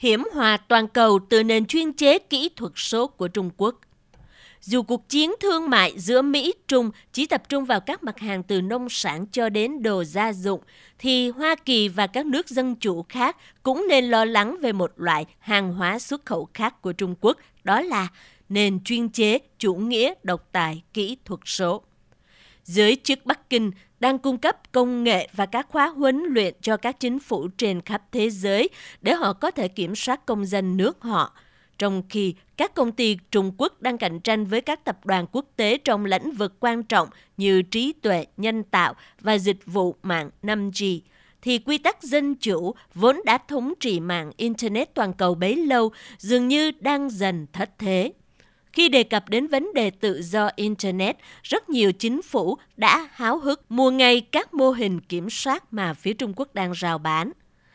hiểm hòa toàn cầu từ nền chuyên chế kỹ thuật số của Trung Quốc. Dù cuộc chiến thương mại giữa Mỹ-Trung chỉ tập trung vào các mặt hàng từ nông sản cho đến đồ gia dụng, thì Hoa Kỳ và các nước dân chủ khác cũng nên lo lắng về một loại hàng hóa xuất khẩu khác của Trung Quốc, đó là nền chuyên chế, chủ nghĩa, độc tài, kỹ thuật số. Dưới chức Bắc Kinh, đang cung cấp công nghệ và các khóa huấn luyện cho các chính phủ trên khắp thế giới để họ có thể kiểm soát công dân nước họ trong khi các công ty Trung Quốc đang cạnh tranh với các tập đoàn quốc tế trong lĩnh vực quan trọng như trí tuệ nhân tạo và dịch vụ mạng 5G thì quy tắc dân chủ vốn đã thống trị mạng internet toàn cầu bấy lâu dường như đang dần thất thế. Khi đề cập đến vấn đề tự do Internet, rất nhiều chính phủ đã háo hức mua ngay các mô hình kiểm soát mà phía Trung Quốc đang rào bán.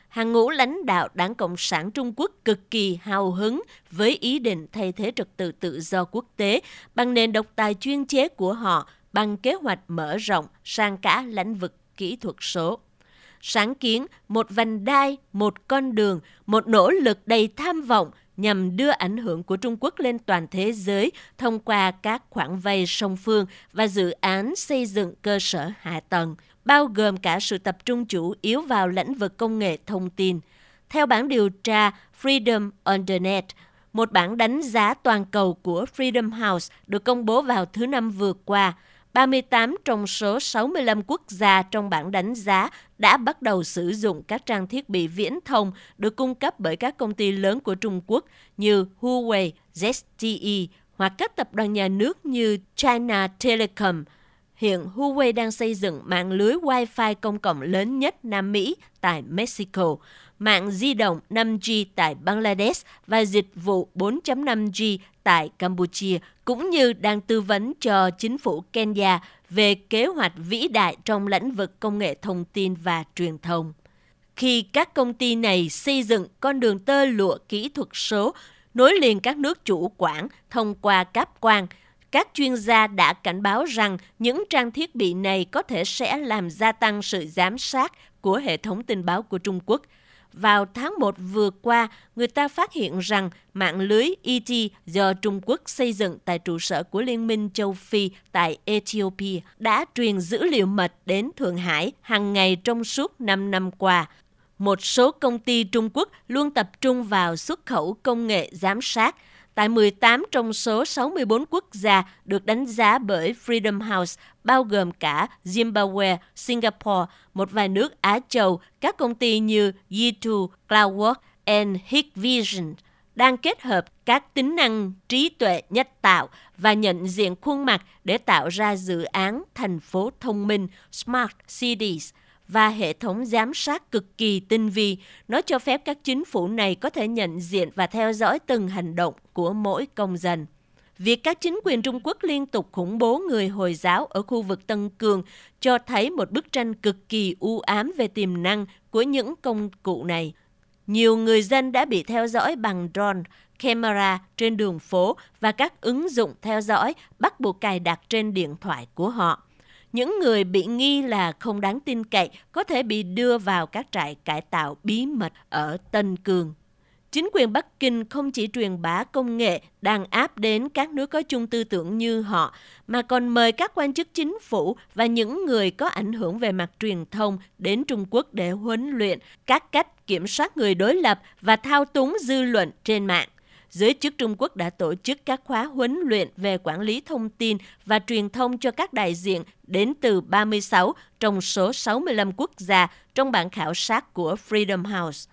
Hàng ngũ lãnh đạo Đảng Cộng sản Trung Quốc cực kỳ hào hứng với ý định thay thế trật tự tự do quốc tế bằng nền độc tài chuyên chế của họ bằng kế hoạch mở rộng sang cả lĩnh vực kỹ thuật số sáng kiến một vành đai, một con đường, một nỗ lực đầy tham vọng nhằm đưa ảnh hưởng của Trung Quốc lên toàn thế giới thông qua các khoản vay song phương và dự án xây dựng cơ sở hạ tầng, bao gồm cả sự tập trung chủ yếu vào lĩnh vực công nghệ thông tin. Theo bản điều tra Freedom on the Net, một bản đánh giá toàn cầu của Freedom House được công bố vào thứ Năm vừa qua – 38 trong số 65 quốc gia trong bảng đánh giá đã bắt đầu sử dụng các trang thiết bị viễn thông được cung cấp bởi các công ty lớn của Trung Quốc như Huawei, ZTE hoặc các tập đoàn nhà nước như China Telecom. Hiện Huawei đang xây dựng mạng lưới Wi-Fi công cộng lớn nhất Nam Mỹ tại Mexico mạng di động 5G tại Bangladesh và dịch vụ 4.5G tại Campuchia, cũng như đang tư vấn cho chính phủ Kenya về kế hoạch vĩ đại trong lĩnh vực công nghệ thông tin và truyền thông. Khi các công ty này xây dựng con đường tơ lụa kỹ thuật số nối liền các nước chủ quản thông qua cáp quang, các chuyên gia đã cảnh báo rằng những trang thiết bị này có thể sẽ làm gia tăng sự giám sát của hệ thống tình báo của Trung Quốc – vào tháng 1 vừa qua, người ta phát hiện rằng mạng lưới ET do Trung Quốc xây dựng tại trụ sở của Liên minh châu Phi tại Ethiopia đã truyền dữ liệu mật đến Thượng Hải hàng ngày trong suốt 5 năm qua. Một số công ty Trung Quốc luôn tập trung vào xuất khẩu công nghệ giám sát – tại 18 trong số 64 quốc gia được đánh giá bởi Freedom House, bao gồm cả Zimbabwe, Singapore, một vài nước Á Châu, các công ty như G2, Cloudwork and Hikvision đang kết hợp các tính năng trí tuệ nhân tạo và nhận diện khuôn mặt để tạo ra dự án thành phố thông minh Smart Cities – và hệ thống giám sát cực kỳ tinh vi. Nó cho phép các chính phủ này có thể nhận diện và theo dõi từng hành động của mỗi công dân. Việc các chính quyền Trung Quốc liên tục khủng bố người Hồi giáo ở khu vực Tân Cường cho thấy một bức tranh cực kỳ u ám về tiềm năng của những công cụ này. Nhiều người dân đã bị theo dõi bằng drone, camera trên đường phố và các ứng dụng theo dõi bắt buộc cài đặt trên điện thoại của họ những người bị nghi là không đáng tin cậy có thể bị đưa vào các trại cải tạo bí mật ở Tân Cương. Chính quyền Bắc Kinh không chỉ truyền bá công nghệ đàn áp đến các nước có chung tư tưởng như họ, mà còn mời các quan chức chính phủ và những người có ảnh hưởng về mặt truyền thông đến Trung Quốc để huấn luyện các cách kiểm soát người đối lập và thao túng dư luận trên mạng giới chức Trung Quốc đã tổ chức các khóa huấn luyện về quản lý thông tin và truyền thông cho các đại diện đến từ 36 trong số 65 quốc gia trong bản khảo sát của Freedom House.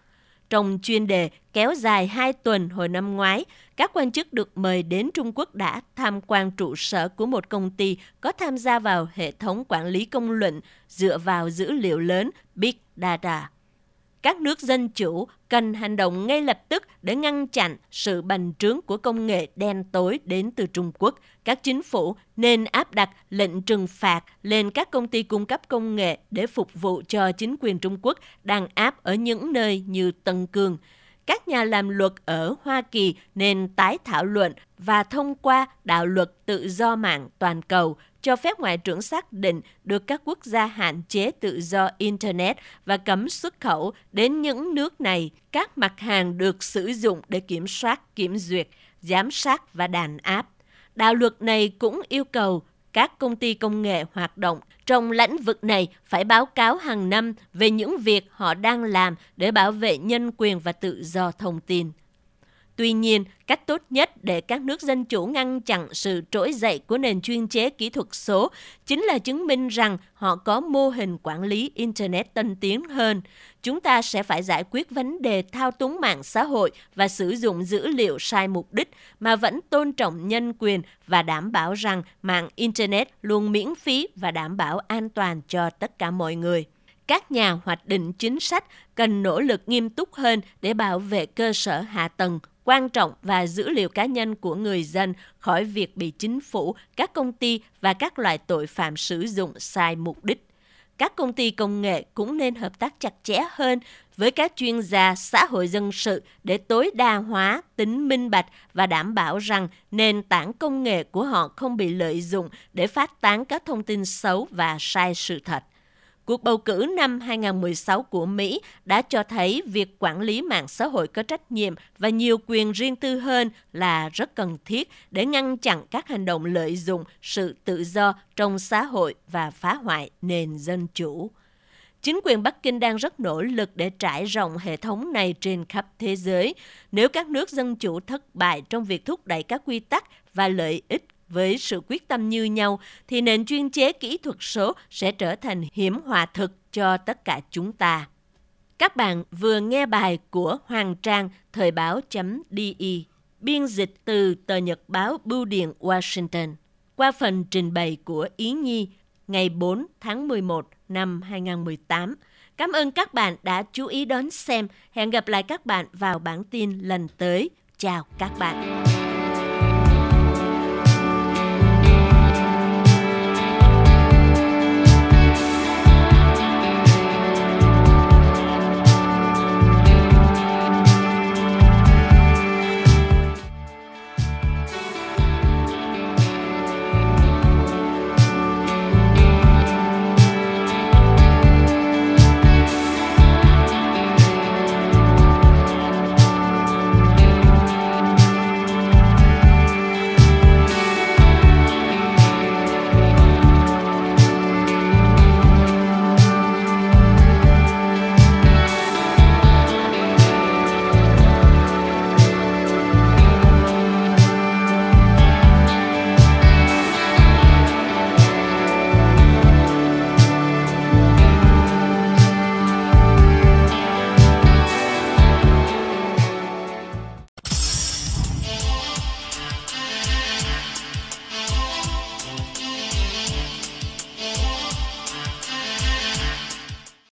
Trong chuyên đề kéo dài 2 tuần hồi năm ngoái, các quan chức được mời đến Trung Quốc đã tham quan trụ sở của một công ty có tham gia vào hệ thống quản lý công luận dựa vào dữ liệu lớn Big Data các nước dân chủ cần hành động ngay lập tức để ngăn chặn sự bành trướng của công nghệ đen tối đến từ Trung Quốc. Các chính phủ nên áp đặt lệnh trừng phạt lên các công ty cung cấp công nghệ để phục vụ cho chính quyền Trung Quốc đang áp ở những nơi như Tân Cương. Các nhà làm luật ở Hoa Kỳ nên tái thảo luận và thông qua đạo luật tự do mạng toàn cầu – cho phép Ngoại trưởng xác định được các quốc gia hạn chế tự do Internet và cấm xuất khẩu đến những nước này các mặt hàng được sử dụng để kiểm soát, kiểm duyệt, giám sát và đàn áp. Đạo luật này cũng yêu cầu các công ty công nghệ hoạt động trong lĩnh vực này phải báo cáo hàng năm về những việc họ đang làm để bảo vệ nhân quyền và tự do thông tin. Tuy nhiên, cách tốt nhất để các nước dân chủ ngăn chặn sự trỗi dậy của nền chuyên chế kỹ thuật số chính là chứng minh rằng họ có mô hình quản lý Internet tân tiến hơn. Chúng ta sẽ phải giải quyết vấn đề thao túng mạng xã hội và sử dụng dữ liệu sai mục đích mà vẫn tôn trọng nhân quyền và đảm bảo rằng mạng Internet luôn miễn phí và đảm bảo an toàn cho tất cả mọi người các nhà hoạch định chính sách cần nỗ lực nghiêm túc hơn để bảo vệ cơ sở hạ tầng quan trọng và dữ liệu cá nhân của người dân khỏi việc bị chính phủ, các công ty và các loại tội phạm sử dụng sai mục đích. Các công ty công nghệ cũng nên hợp tác chặt chẽ hơn với các chuyên gia xã hội dân sự để tối đa hóa tính minh bạch và đảm bảo rằng nền tảng công nghệ của họ không bị lợi dụng để phát tán các thông tin xấu và sai sự thật. Cuộc bầu cử năm 2016 của Mỹ đã cho thấy việc quản lý mạng xã hội có trách nhiệm và nhiều quyền riêng tư hơn là rất cần thiết để ngăn chặn các hành động lợi dụng sự tự do trong xã hội và phá hoại nền dân chủ. Chính quyền Bắc Kinh đang rất nỗ lực để trải rộng hệ thống này trên khắp thế giới. Nếu các nước dân chủ thất bại trong việc thúc đẩy các quy tắc và lợi ích với sự quyết tâm như nhau thì nền chuyên chế kỹ thuật số sẽ trở thành hiểm hòa thực cho tất cả chúng ta. Các bạn vừa nghe bài của Hoàng Trang thời báo.de biên dịch từ tờ nhật báo Bưu điện Washington qua phần trình bày của Ý Nhi ngày 4 tháng 11 năm 2018. Cảm ơn các bạn đã chú ý đón xem. Hẹn gặp lại các bạn vào bản tin lần tới. Chào các bạn.